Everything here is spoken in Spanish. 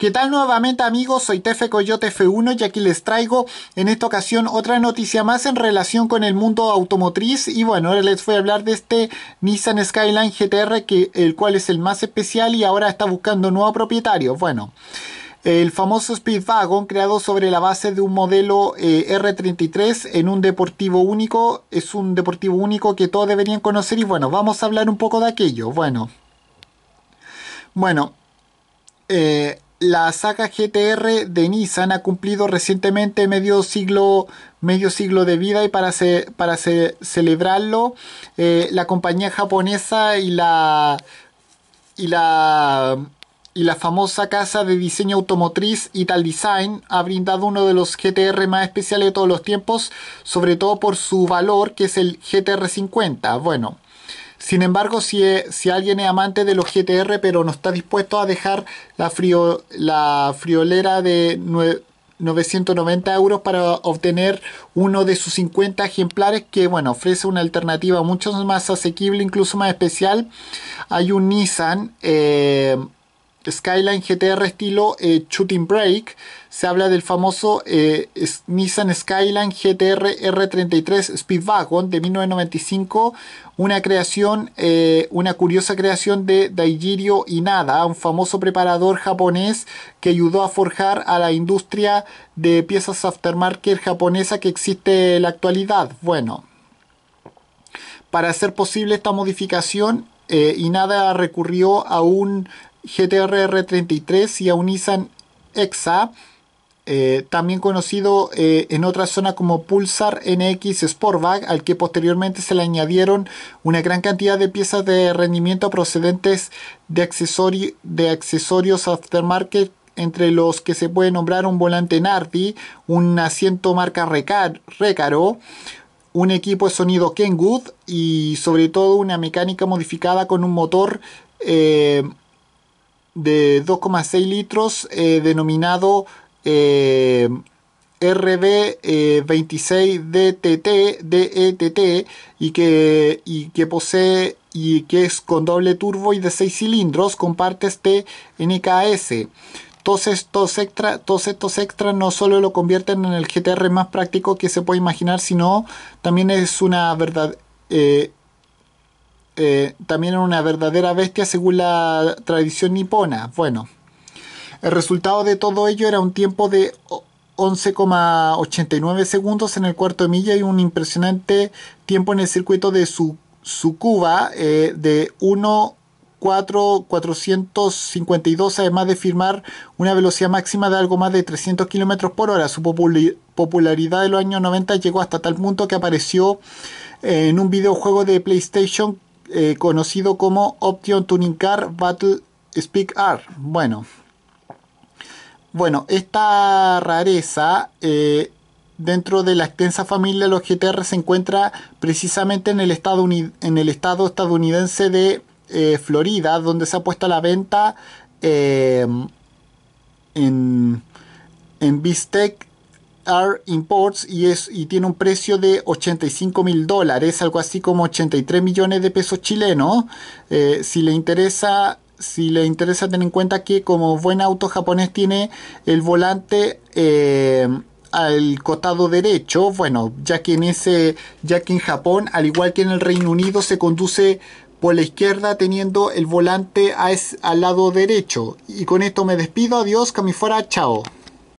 ¿Qué tal nuevamente amigos? Soy Tefe Coyote F1 y aquí les traigo en esta ocasión otra noticia más en relación con el mundo automotriz y bueno, ahora les voy a hablar de este Nissan Skyline GTR que, el cual es el más especial y ahora está buscando nuevo propietario. Bueno, el famoso Speedwagon creado sobre la base de un modelo eh, R33 en un deportivo único, es un deportivo único que todos deberían conocer y bueno, vamos a hablar un poco de aquello. Bueno, bueno, eh, la saga GTR de Nissan ha cumplido recientemente medio siglo, medio siglo de vida y para, para celebrarlo eh, la compañía japonesa y la, y la y la famosa casa de diseño automotriz Italdesign Design ha brindado uno de los GTR más especiales de todos los tiempos, sobre todo por su valor que es el GTR 50. Bueno, sin embargo, si, e, si, alguien es amante de los GTR pero no está dispuesto a dejar la, la friolera de 990 euros para obtener uno de sus 50 ejemplares que bueno ofrece una alternativa mucho más asequible incluso más especial hay un Nissan eh, Skyline GTR estilo eh, Shooting Brake. Se habla del famoso eh, Nissan Skyline GTR R33 Speedwagon de 1995, una creación, eh, una curiosa creación de Daigirio Inada, un famoso preparador japonés que ayudó a forjar a la industria de piezas aftermarket japonesa que existe en la actualidad. Bueno. Para hacer posible esta modificación, Inada recurrió a un GTRR 33 y a un Nissan Exa, eh, también conocido eh, en otra zona como Pulsar NX Sportback, al que posteriormente se le añadieron una gran cantidad de piezas de rendimiento procedentes de, de accesorios aftermarket entre los que se puede nombrar un volante Nardi, un asiento marca Recaro, un equipo de sonido Kenwood y sobre todo una mecánica modificada con un motor eh, de 2,6 litros eh, denominado eh, RB26DTT eh, e y que, y que posee y que es con doble turbo y de 6 cilindros con partes TNKS Todos estos, extra, estos extras no solo lo convierten en el GTR más práctico que se puede imaginar, sino también es una verdad, eh, también era una verdadera bestia según la tradición nipona. Bueno, el resultado de todo ello era un tiempo de 11,89 segundos en el cuarto de milla y un impresionante tiempo en el circuito de su, eh, de 1.452, además de firmar una velocidad máxima de algo más de 300 km por hora. Su popularidad de los años 90 llegó hasta tal punto que apareció eh, en un videojuego de PlayStation eh, conocido como Option Tuning Car Battle Speak R. Bueno, bueno esta rareza eh, dentro de la extensa familia de los GTR se encuentra precisamente en el estado, en el estado estadounidense de eh, Florida, donde se ha puesto a la venta en, en Bistec Imports y, es, y tiene un precio de 85 mil dólares, algo así como 83 millones de pesos chilenos. Eh, si le interesa si le interesa tener en cuenta que como buen auto japonés tiene el volante eh, al costado derecho, bueno, ya que en ese, ya que en Japón, al igual que en el Reino Unido, se conduce por la izquierda teniendo el volante al lado derecho. Y con esto me despido, adiós, que fuera, chao.